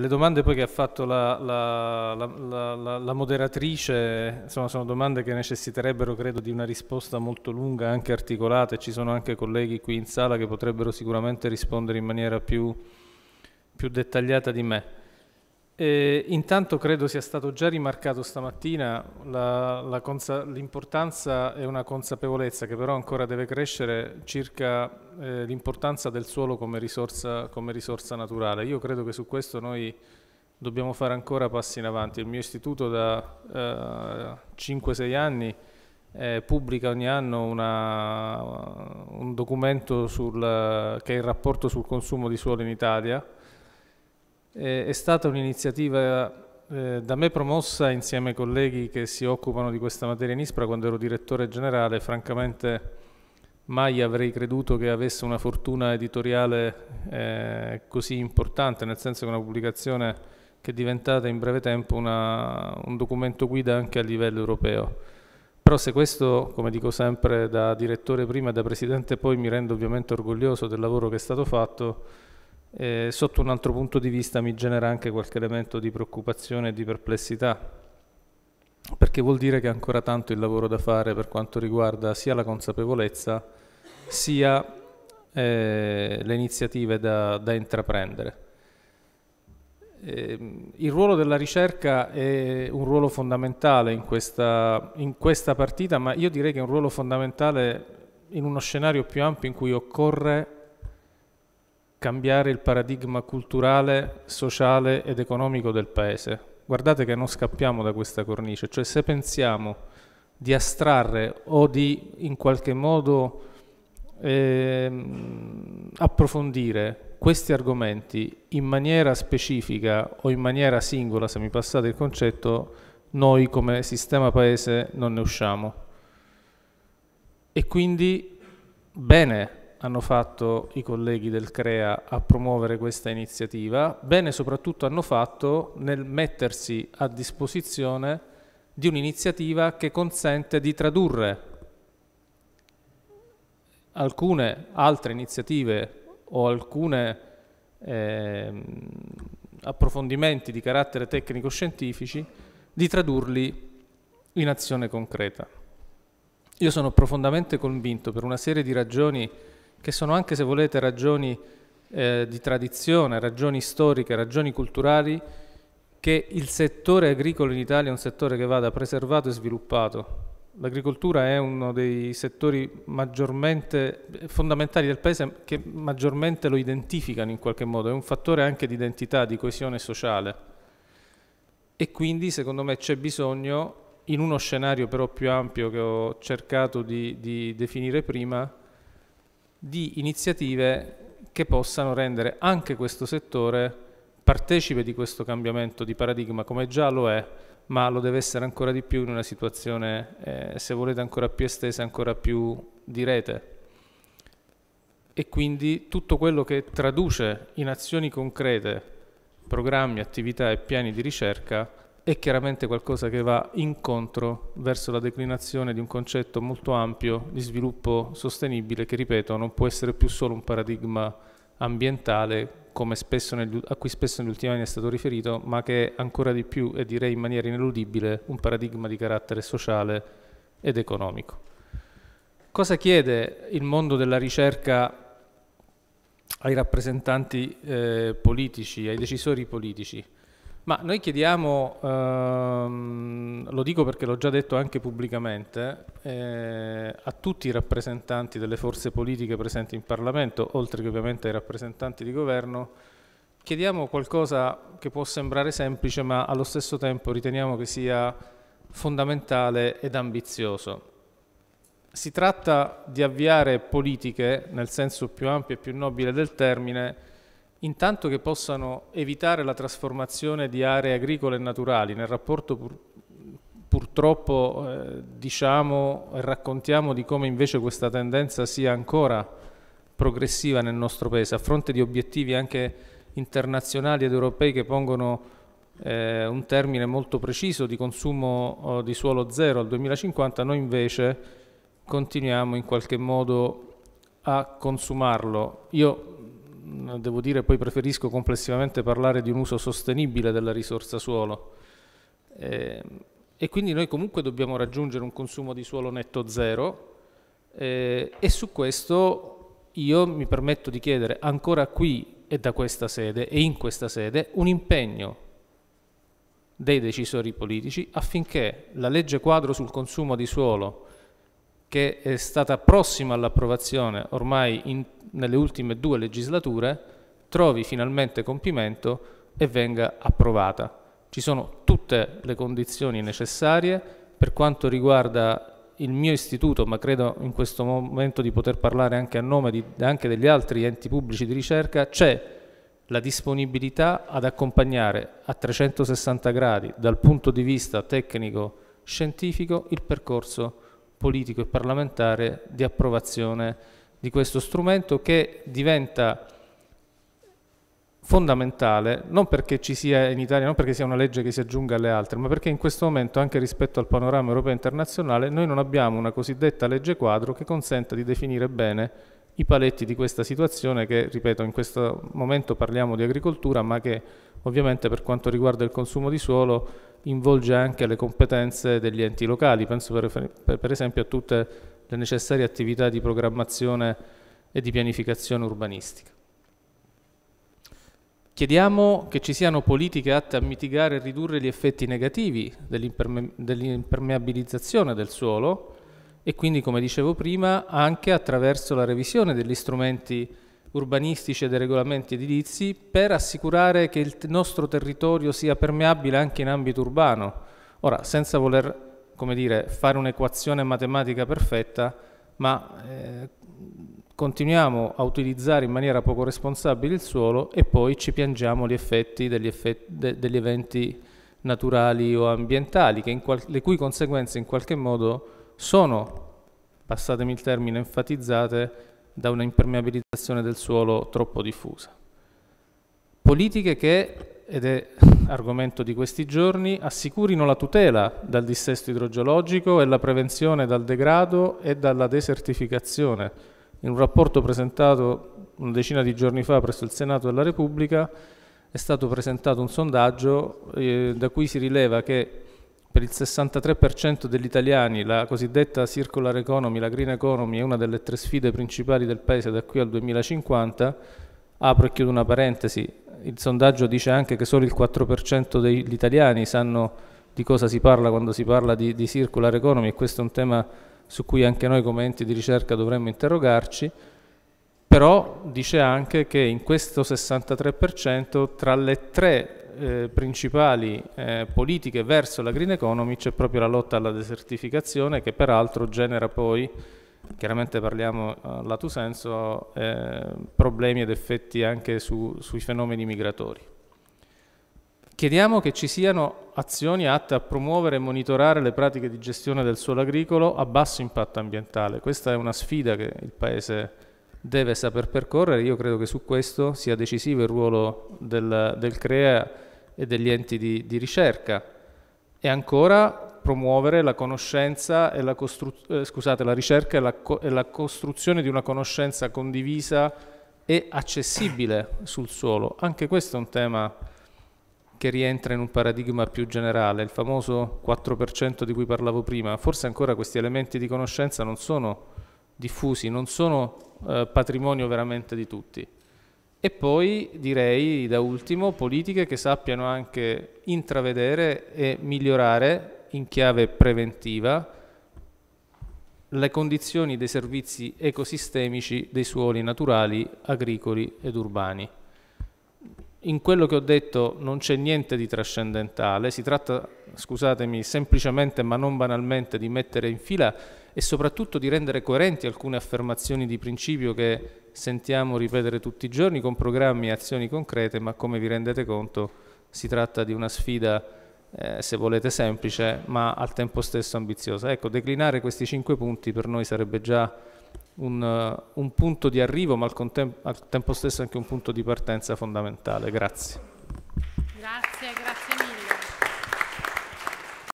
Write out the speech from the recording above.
Le domande poi che ha fatto la, la, la, la moderatrice insomma, sono domande che necessiterebbero credo di una risposta molto lunga, anche articolata e ci sono anche colleghi qui in sala che potrebbero sicuramente rispondere in maniera più, più dettagliata di me. E eh, intanto credo sia stato già rimarcato stamattina l'importanza e una consapevolezza che però ancora deve crescere circa eh, l'importanza del suolo come risorsa, come risorsa, naturale. Io credo che su questo noi dobbiamo fare ancora passi in avanti. Il mio istituto da eh, 5-6 anni eh, pubblica ogni anno una, un documento sul, che è il rapporto sul consumo di suolo in Italia eh, è stata un'iniziativa eh, da me promossa insieme ai colleghi che si occupano di questa materia in ISPRA quando ero direttore generale, francamente mai avrei creduto che avesse una fortuna editoriale eh, così importante, nel senso che una pubblicazione che è diventata in breve tempo una, un documento guida anche a livello europeo. Però se questo, come dico sempre da direttore prima e da presidente poi, mi rendo ovviamente orgoglioso del lavoro che è stato fatto, eh, sotto un altro punto di vista mi genera anche qualche elemento di preoccupazione e di perplessità, perché vuol dire che è ancora tanto il lavoro da fare per quanto riguarda sia la consapevolezza sia eh, le iniziative da, da intraprendere. Eh, il ruolo della ricerca è un ruolo fondamentale in questa, in questa partita, ma io direi che è un ruolo fondamentale in uno scenario più ampio in cui occorre cambiare il paradigma culturale, sociale ed economico del Paese. Guardate che non scappiamo da questa cornice, cioè se pensiamo di astrarre o di in qualche modo eh, approfondire questi argomenti in maniera specifica o in maniera singola, se mi passate il concetto, noi come sistema paese non ne usciamo. E quindi bene hanno fatto i colleghi del CREA a promuovere questa iniziativa, bene soprattutto hanno fatto nel mettersi a disposizione di un'iniziativa che consente di tradurre alcune altre iniziative o alcuni eh, approfondimenti di carattere tecnico-scientifici, di tradurli in azione concreta. Io sono profondamente convinto per una serie di ragioni che sono anche, se volete, ragioni eh, di tradizione, ragioni storiche, ragioni culturali, che il settore agricolo in Italia è un settore che vada preservato e sviluppato. L'agricoltura è uno dei settori fondamentali del Paese che maggiormente lo identificano in qualche modo, è un fattore anche di identità, di coesione sociale. E quindi secondo me c'è bisogno, in uno scenario però più ampio che ho cercato di, di definire prima, di iniziative che possano rendere anche questo settore partecipe di questo cambiamento di paradigma come già lo è, ma lo deve essere ancora di più in una situazione, eh, se volete, ancora più estesa, ancora più di rete. E quindi tutto quello che traduce in azioni concrete programmi, attività e piani di ricerca è chiaramente qualcosa che va incontro verso la declinazione di un concetto molto ampio di sviluppo sostenibile che, ripeto, non può essere più solo un paradigma ambientale negli, a cui spesso negli ultimi anni è stato riferito, ma che è ancora di più e direi in maniera ineludibile un paradigma di carattere sociale ed economico. Cosa chiede il mondo della ricerca ai rappresentanti eh, politici, ai decisori politici? Ma noi chiediamo, ehm, lo dico perché l'ho già detto anche pubblicamente, eh, a tutti i rappresentanti delle forze politiche presenti in Parlamento, oltre che ovviamente ai rappresentanti di governo, chiediamo qualcosa che può sembrare semplice ma allo stesso tempo riteniamo che sia fondamentale ed ambizioso. Si tratta di avviare politiche, nel senso più ampio e più nobile del termine, intanto che possano evitare la trasformazione di aree agricole e naturali nel rapporto pur, purtroppo eh, diciamo e raccontiamo di come invece questa tendenza sia ancora progressiva nel nostro paese a fronte di obiettivi anche internazionali ed europei che pongono eh, un termine molto preciso di consumo eh, di suolo zero al 2050 noi invece continuiamo in qualche modo a consumarlo io Mm, devo dire poi preferisco complessivamente parlare di un uso sostenibile della risorsa suolo. Eh, e quindi noi comunque dobbiamo raggiungere un consumo di suolo netto zero eh, e su questo io mi permetto di chiedere ancora qui e da questa sede e in questa sede un impegno dei decisori politici affinché la legge quadro sul consumo di suolo che è stata prossima all'approvazione ormai in, nelle ultime due legislature, trovi finalmente compimento e venga approvata. Ci sono tutte le condizioni necessarie per quanto riguarda il mio istituto, ma credo in questo momento di poter parlare anche a nome di, anche degli altri enti pubblici di ricerca, c'è la disponibilità ad accompagnare a 360 gradi dal punto di vista tecnico-scientifico il percorso di politico e parlamentare di approvazione di questo strumento che diventa fondamentale non perché ci sia in Italia, non perché sia una legge che si aggiunga alle altre, ma perché in questo momento anche rispetto al panorama europeo e internazionale noi non abbiamo una cosiddetta legge quadro che consenta di definire bene i paletti di questa situazione che, ripeto, in questo momento parliamo di agricoltura, ma che ovviamente per quanto riguarda il consumo di suolo involge anche le competenze degli enti locali, penso per, per esempio a tutte le necessarie attività di programmazione e di pianificazione urbanistica. Chiediamo che ci siano politiche atte a mitigare e ridurre gli effetti negativi dell'impermeabilizzazione del suolo e quindi, come dicevo prima, anche attraverso la revisione degli strumenti urbanistici e dei regolamenti edilizi per assicurare che il nostro territorio sia permeabile anche in ambito urbano. Ora, senza voler dire, fare un'equazione matematica perfetta, ma eh, continuiamo a utilizzare in maniera poco responsabile il suolo e poi ci piangiamo gli effetti degli, effetti, de, degli eventi naturali o ambientali, le cui conseguenze in qualche modo sono, passatemi il termine, enfatizzate da un'impermeabilizzazione del suolo troppo diffusa. Politiche che, ed è argomento di questi giorni, assicurino la tutela dal dissesto idrogeologico e la prevenzione dal degrado e dalla desertificazione. In un rapporto presentato una decina di giorni fa presso il Senato della Repubblica è stato presentato un sondaggio eh, da cui si rileva che per il 63% degli italiani la cosiddetta circular economy, la green economy, è una delle tre sfide principali del Paese da qui al 2050, apro e chiudo una parentesi, il sondaggio dice anche che solo il 4% degli italiani sanno di cosa si parla quando si parla di, di circular economy e questo è un tema su cui anche noi come enti di ricerca dovremmo interrogarci, però dice anche che in questo 63% tra le tre eh, principali eh, politiche verso la green economy c'è proprio la lotta alla desertificazione che peraltro genera poi, chiaramente parliamo a eh, lato senso, eh, problemi ed effetti anche su, sui fenomeni migratori. Chiediamo che ci siano azioni atte a promuovere e monitorare le pratiche di gestione del suolo agricolo a basso impatto ambientale. Questa è una sfida che il Paese ha deve saper percorrere. Io credo che su questo sia decisivo il ruolo del, del CREA e degli enti di, di, ricerca e ancora promuovere la conoscenza e la, eh, scusate, la ricerca e la, e la costruzione di una conoscenza condivisa e accessibile sul suolo. Anche questo è un tema che rientra in un paradigma più generale, il famoso 4% di cui parlavo prima. Forse ancora questi elementi di conoscenza non sono diffusi, non sono eh, patrimonio veramente di tutti. E poi direi, da ultimo, politiche che sappiano anche intravedere e migliorare in chiave preventiva le condizioni dei servizi ecosistemici dei suoli naturali, agricoli ed urbani in quello che ho detto non c'è niente di trascendentale, si tratta, scusatemi, semplicemente ma non banalmente di mettere in fila e soprattutto di rendere coerenti alcune affermazioni di principio che sentiamo ripetere tutti i giorni con programmi e azioni concrete, ma come vi rendete conto si tratta di una sfida, eh, se volete, semplice, ma al tempo stesso ambiziosa. Ecco, declinare questi cinque punti per noi sarebbe già un, un punto di arrivo, ma al, al tempo stesso anche un punto di partenza fondamentale. Grazie. Grazie, grazie.